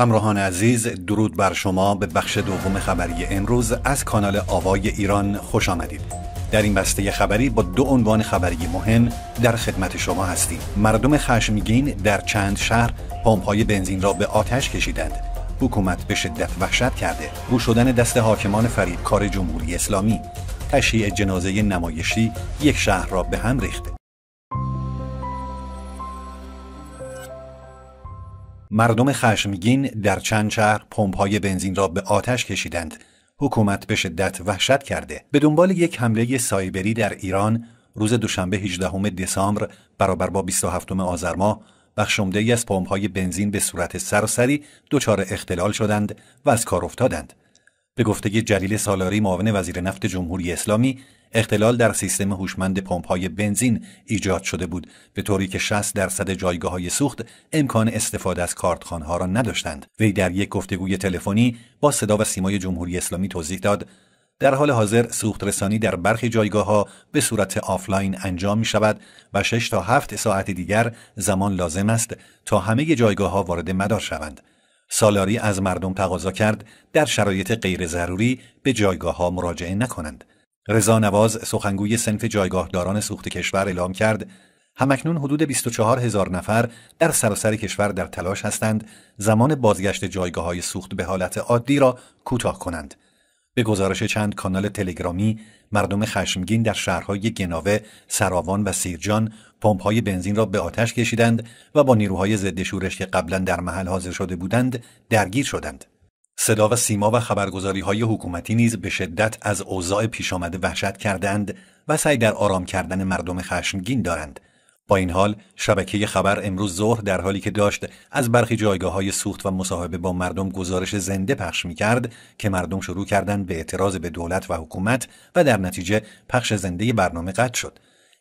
همراهان عزیز درود بر شما به بخش دوم خبری امروز از کانال آوای ایران خوش آمدید در این بسته خبری با دو عنوان خبری مهم در خدمت شما هستیم مردم خشمگین در چند شهر پمپ‌های بنزین را به آتش کشیدند حکومت به شدت وحشت کرده رو شدن دست حاکمان کار جمهوری اسلامی تشییع جنازه نمایشی یک شهر را به هم ریخته مردم خشمگین در چند شهر پمپ‌های بنزین را به آتش کشیدند. حکومت به شدت وحشت کرده. به دنبال یک حمله سایبری در ایران روز دوشنبه 18 دسامبر برابر با 27 آذر ماه بخش عمده‌ای از پمپ‌های بنزین به صورت سراسری دچار اختلال شدند و از کار افتادند. به گفته جلیل سالاری معاون وزیر نفت جمهوری اسلامی اختلال در سیستم هوشمند پمپ‌های بنزین ایجاد شده بود به طوری که 60 درصد جایگاه سوخت امکان استفاده از کارتخانه‌ها را نداشتند وی در یک گفتگوی تلفنی با صدا و سیمای جمهوری اسلامی توضیح داد در حال حاضر سوخت رسانی در برخی جایگاه ها به صورت آفلاین انجام می شود و 6 تا 7 ساعت دیگر زمان لازم است تا همه جایگاه ها وارد مدار شوند سالاری از مردم تقاضا کرد در شرایط غیر ضروری به جایگاه ها مراجعه نکنند. رضا نواز سخنگوی سنف داران سوخت کشور اعلام کرد همکنون حدود 24 هزار نفر در سراسر کشور در تلاش هستند زمان بازگشت جایگاه های سوخت به حالت عادی را کوتاه کنند. به گزارش چند کانال تلگرامی مردم خشمگین در شهرهای گناوه، سراوان و سیرجان پمپهای بنزین را به آتش کشیدند و با نیروهای ضد شورش که قبلا در محل حاضر شده بودند درگیر شدند. صدا و سیما و خبرگزاری های حکومتی نیز به شدت از اوضاع پیش آمده وحشت کردند و سعی در آرام کردن مردم خشمگین دارند با این حال شبکه خبر امروز ظهر در حالی که داشت از برخی جایگاه های سوخت و مصاحبه با مردم گزارش زنده پخش می کرد که مردم شروع کردند به اعتراض به دولت و حکومت و در نتیجه پخش زنده برنامه قطع شد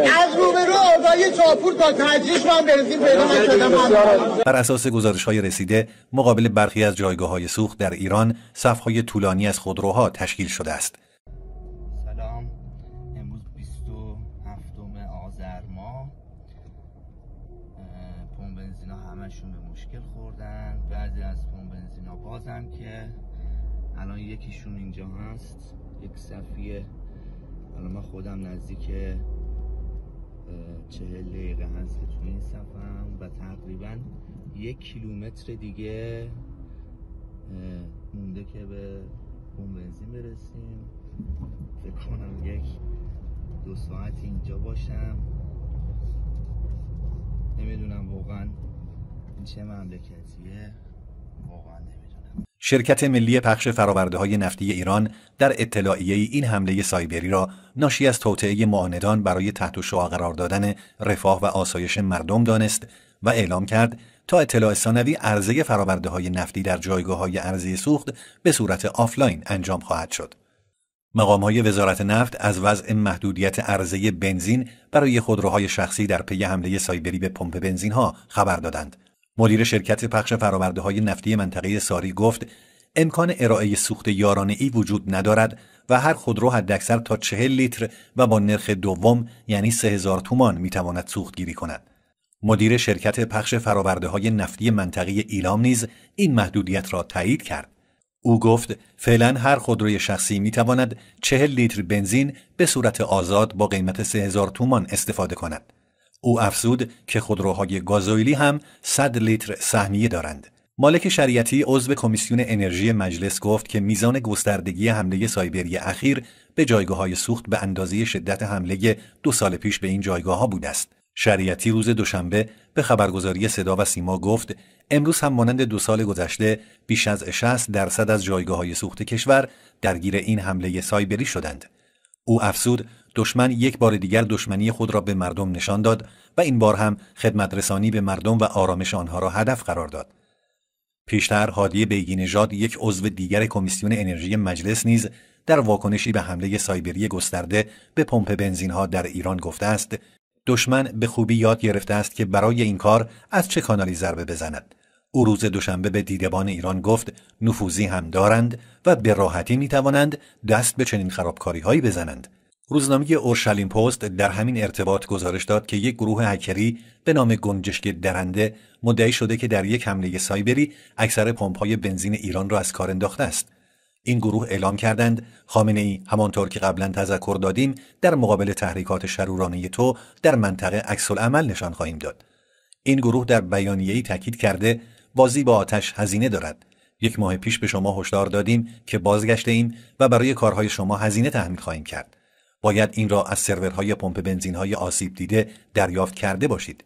از رو چاپور تا تجریش من پیدا بر اساس گزارش های رسیده مقابل برخی از جایگاه های سوخت در ایران های طولانی از خودروها تشکیل شده است سلام امروز 27 آذر ماه پمپ بنزینا همشون به مشکل خوردن بعضی از پمپ بنزینا بازم که الان یکیشون اینجا هست یک صفیه الان من خودم نزدیک چهل دقیقه هست تو این صفم و تقریبا یک کیلومتر دیگه مونده که به اون بنزین برسیم فکر کنم یک دو ساعت اینجا باشم نمیدونم واقعا این چه مملکتیه واقعا نمیدونم شرکت ملی پخش فراورده های نفتی ایران در اطلاعیه این حمله سایبری را ناشی از توطعه معاندان برای تحت شعا قرار دادن رفاه و آسایش مردم دانست و اعلام کرد تا اطلاع ثانوی عرضه فراورده های نفتی در جایگاه های عرضه سوخت به صورت آفلاین انجام خواهد شد. مقام های وزارت نفت از وضع محدودیت عرضه بنزین برای خودروهای شخصی در پی حمله سایبری به پمپ بنزین ها خبر دادند مدیر شرکت پخش فرآورده های نفتی منطقه ساری گفت امکان ارائه سوخت یارانه ای وجود ندارد و هر خودرو حداکثر تا چهل لیتر و با نرخ دوم یعنی سه هزار تومان میتواند سوخت گیری کند. مدیر شرکت پخش فرآورده های نفتی منطقه ایلام نیز این محدودیت را تایید کرد. او گفت فعلا هر خودروی شخصی می تواند لیتر بنزین به صورت آزاد با قیمت سه هزار تومان استفاده کند. او افزود که خودروهای گازوئیلی هم 100 لیتر سهمیه دارند. مالک شریعتی عضو کمیسیون انرژی مجلس گفت که میزان گستردگی حمله سایبری اخیر به جایگاه های سوخت به اندازه شدت حمله دو سال پیش به این جایگاه ها بود است. شریعتی روز دوشنبه به خبرگزاری صدا و سیما گفت امروز هم مانند دو سال گذشته بیش از 60 درصد از جایگاه های سوخت کشور درگیر این حمله سایبری شدند. او افزود دشمن یک بار دیگر دشمنی خود را به مردم نشان داد و این بار هم خدمت رسانی به مردم و آرامش آنها را هدف قرار داد. پیشتر هادی بیگی یک عضو دیگر کمیسیون انرژی مجلس نیز در واکنشی به حمله سایبری گسترده به پمپ ها در ایران گفته است دشمن به خوبی یاد گرفته است که برای این کار از چه کانالی ضربه بزند او روز دوشنبه به دیدبان ایران گفت نفوذی هم دارند و به راحتی می توانند دست به چنین خرابکاری بزنند روزنامه اورشلیم پست در همین ارتباط گزارش داد که یک گروه هکری به نام گنجشک درنده مدعی شده که در یک حمله سایبری اکثر پمپ‌های بنزین ایران را از کار انداخته است. این گروه اعلام کردند خامنه ای همانطور که قبلا تذکر دادیم در مقابل تحریکات شرورانه تو در منطقه عکس عمل نشان خواهیم داد. این گروه در بیانیه‌ای تاکید کرده بازی با آتش هزینه دارد. یک ماه پیش به شما هشدار دادیم که بازگشته ایم و برای کارهای شما هزینه تحمیل خواهیم کرد. باید این را از سرورهای پمپ بنزینهای آسیب دیده دریافت کرده باشید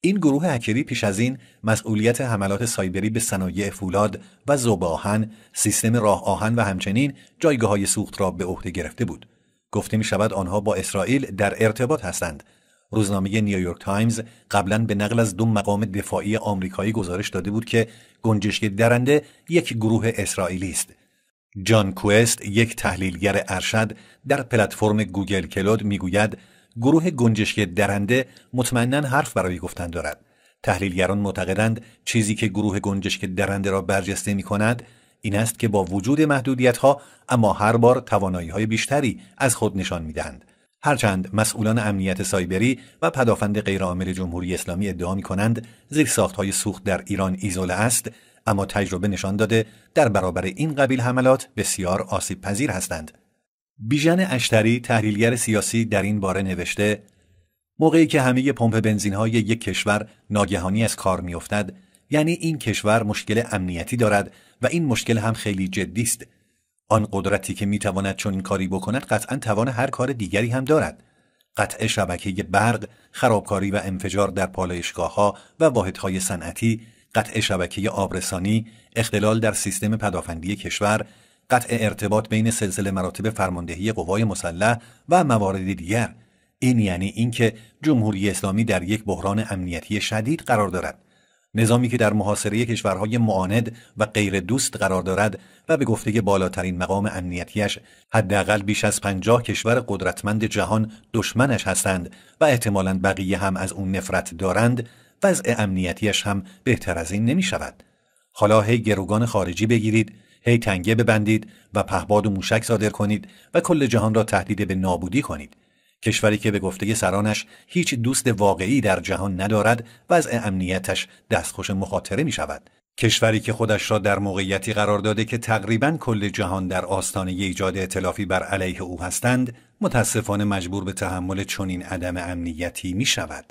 این گروه هکری پیش از این مسئولیت حملات سایبری به صنایع فولاد و زوب آهن، سیستم راه آهن و همچنین جایگاه های سوخت را به عهده گرفته بود. گفته می شود آنها با اسرائیل در ارتباط هستند. روزنامه نیویورک تایمز قبلا به نقل از دو مقام دفاعی آمریکایی گزارش داده بود که گنجشک درنده یک گروه اسرائیلی است. جان کوست یک تحلیلگر ارشد در پلتفرم گوگل کلود میگوید گروه گنجشک درنده مطمئنا حرف برای گفتن دارد تحلیلگران معتقدند چیزی که گروه گنجشک درنده را برجسته می کند این است که با وجود محدودیت ها اما هر بار توانایی های بیشتری از خود نشان می دهند. هرچند مسئولان امنیت سایبری و پدافند غیرعامل جمهوری اسلامی ادعا می کنند زیر ساخت های سوخت در ایران ایزوله است اما تجربه نشان داده در برابر این قبیل حملات بسیار آسیب پذیر هستند. بیژن اشتری تحلیلگر سیاسی در این باره نوشته موقعی که همه پمپ بنزین های یک کشور ناگهانی از کار میافتد یعنی این کشور مشکل امنیتی دارد و این مشکل هم خیلی جدی است آن قدرتی که میتواند چنین کاری بکند قطعا توان هر کار دیگری هم دارد قطع شبکه برق، خرابکاری و انفجار در پالایشگاه ها و واحدهای صنعتی، قطع شبکه آبرسانی، اختلال در سیستم پدافندی کشور، قطع ارتباط بین سلسله مراتب فرماندهی قوای مسلح و موارد دیگر این یعنی اینکه جمهوری اسلامی در یک بحران امنیتی شدید قرار دارد نظامی که در محاصره کشورهای معاند و غیر دوست قرار دارد و به گفته بالاترین مقام امنیتیش حداقل بیش از پنجاه کشور قدرتمند جهان دشمنش هستند و احتمالاً بقیه هم از اون نفرت دارند وضع امنیتیش هم بهتر از این نمی شود. حالا هی گروگان خارجی بگیرید، هی تنگه ببندید و پهباد و موشک صادر کنید و کل جهان را تهدید به نابودی کنید. کشوری که به گفته سرانش هیچ دوست واقعی در جهان ندارد وضع امنیتش دستخوش مخاطره می شود. کشوری که خودش را در موقعیتی قرار داده که تقریبا کل جهان در آستانه ایجاد اطلافی بر علیه او هستند متاسفانه مجبور به تحمل چنین عدم امنیتی می شود.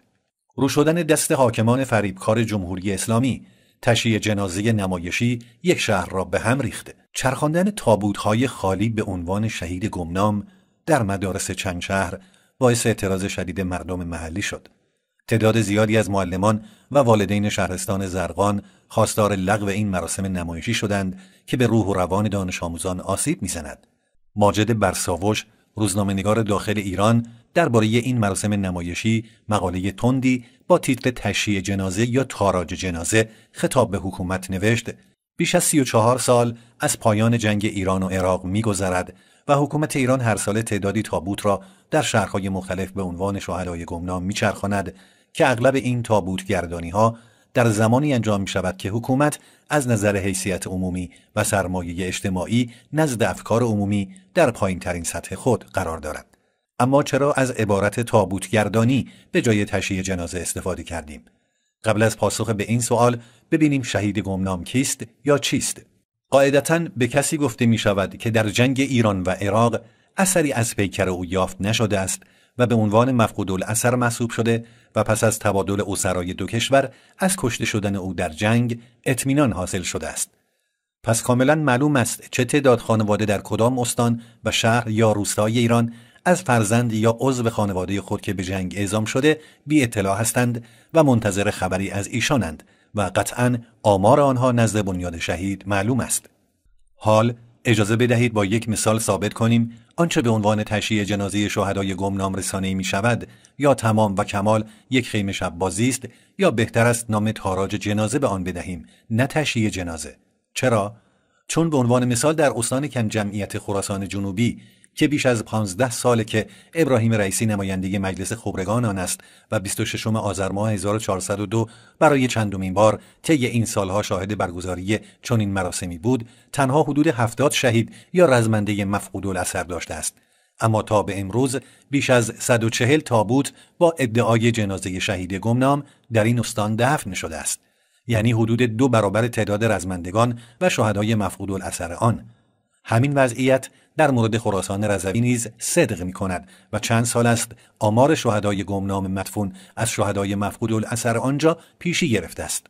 رو شدن دست حاکمان فریبکار جمهوری اسلامی تشییع جنازه نمایشی یک شهر را به هم ریخته چرخاندن تابوتهای خالی به عنوان شهید گمنام در مدارس چند شهر باعث اعتراض شدید مردم محلی شد تعداد زیادی از معلمان و والدین شهرستان زرقان خواستار لغو این مراسم نمایشی شدند که به روح و روان دانش آموزان آسیب میزند ماجد برساوش روزنامهنگار داخل ایران درباره این مراسم نمایشی مقاله تندی با تیتر تشییع جنازه یا تاراج جنازه خطاب به حکومت نوشت بیش از 34 سال از پایان جنگ ایران و عراق میگذرد و حکومت ایران هر سال تعدادی تابوت را در شهرهای مختلف به عنوان شهدای گمنام میچرخاند که اغلب این تابوت گردانی ها در زمانی انجام می شود که حکومت از نظر حیثیت عمومی و سرمایه اجتماعی نزد افکار عمومی در پایین ترین سطح خود قرار دارد. اما چرا از عبارت تابوتگردانی به جای تشییع جنازه استفاده کردیم قبل از پاسخ به این سوال ببینیم شهید گمنام کیست یا چیست قاعدتا به کسی گفته می شود که در جنگ ایران و عراق اثری از پیکر او یافت نشده است و به عنوان مفقود اثر محسوب شده و پس از تبادل اسرای دو کشور از کشته شدن او در جنگ اطمینان حاصل شده است پس کاملا معلوم است چه تعداد خانواده در کدام استان و شهر یا روستای ایران از فرزند یا عضو خانواده خود که به جنگ اعزام شده بی اطلاع هستند و منتظر خبری از ایشانند و قطعا آمار آنها نزد بنیاد شهید معلوم است. حال اجازه بدهید با یک مثال ثابت کنیم آنچه به عنوان تشییع جنازه شهدای گمنام رسانه می شود یا تمام و کمال یک خیمه شب بازی است یا بهتر است نام تاراج جنازه به آن بدهیم نه تشییع جنازه چرا چون به عنوان مثال در استان کم جمعیت خراسان جنوبی که بیش از 15 ساله که ابراهیم رئیسی نمایندگی مجلس خبرگان آن است و 26 آذر ماه 1402 برای چندمین بار طی این سالها شاهد برگزاری چنین مراسمی بود تنها حدود 70 شهید یا رزمنده مفقود الاثر داشته است اما تا به امروز بیش از 140 تابوت با ادعای جنازه شهید گمنام در این استان دفن شده است یعنی حدود دو برابر تعداد رزمندگان و شهدای مفقود الاثر آن همین وضعیت در مورد خراسان رضوی نیز صدق می کند و چند سال است آمار شهدای گمنام مدفون از شهدای مفقود الاثر آنجا پیشی گرفته است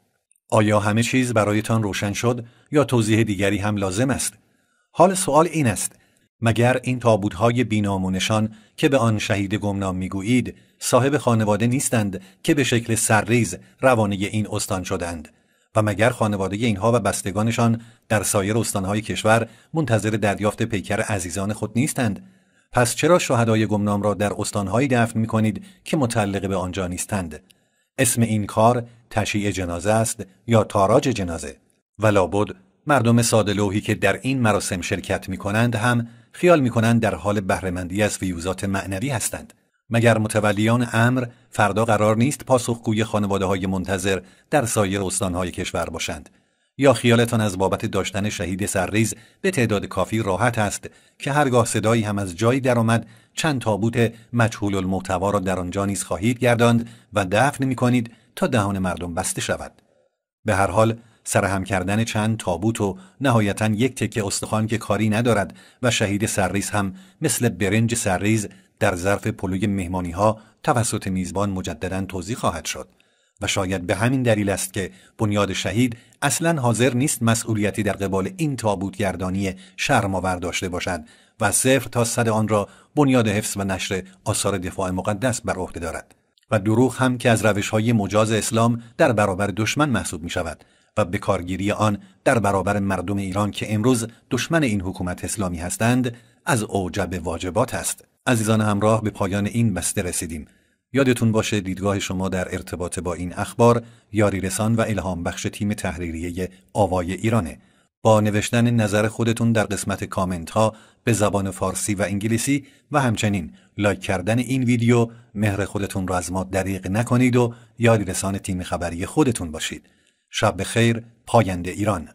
آیا همه چیز برایتان روشن شد یا توضیح دیگری هم لازم است حال سوال این است مگر این تابوتهای بینام و نشان که به آن شهید گمنام میگویید صاحب خانواده نیستند که به شکل سرریز روانه این استان شدند و مگر خانواده اینها و بستگانشان در سایر استانهای کشور منتظر دریافت پیکر عزیزان خود نیستند پس چرا شهدای گمنام را در استانهایی دفن می کنید که متعلق به آنجا نیستند اسم این کار تشییع جنازه است یا تاراج جنازه و لابد مردم ساده که در این مراسم شرکت می کنند هم خیال می کنند در حال بهرهمندی از ویوزات معنوی هستند مگر متولیان امر فردا قرار نیست پاسخگوی خانواده های منتظر در سایر های کشور باشند یا خیالتان از بابت داشتن شهید سرریز به تعداد کافی راحت است که هرگاه صدایی هم از جایی درآمد چند تابوت مجهول المحتوا را در آنجا نیز خواهید گرداند و دفن می کنید تا دهان مردم بسته شود به هر حال سرهم کردن چند تابوت و نهایتا یک تکه استخوان که کاری ندارد و شهید سرریز هم مثل برنج سرریز در ظرف پلوی مهمانی ها توسط میزبان مجددا توضیح خواهد شد و شاید به همین دلیل است که بنیاد شهید اصلا حاضر نیست مسئولیتی در قبال این تابوتگردانی شرمآور داشته باشد و از صفر تا صد آن را بنیاد حفظ و نشر آثار دفاع مقدس بر عهده دارد و دروغ هم که از روش های مجاز اسلام در برابر دشمن محسوب می شود و کارگیری آن در برابر مردم ایران که امروز دشمن این حکومت اسلامی هستند از اوجب واجبات است عزیزان همراه به پایان این بسته رسیدیم یادتون باشه دیدگاه شما در ارتباط با این اخبار یاری رسان و الهام بخش تیم تحریریه آوای ایرانه با نوشتن نظر خودتون در قسمت کامنت ها به زبان فارسی و انگلیسی و همچنین لایک کردن این ویدیو مهر خودتون را از ما دریغ نکنید و یاری رسان تیم خبری خودتون باشید شب خیر پاینده ایران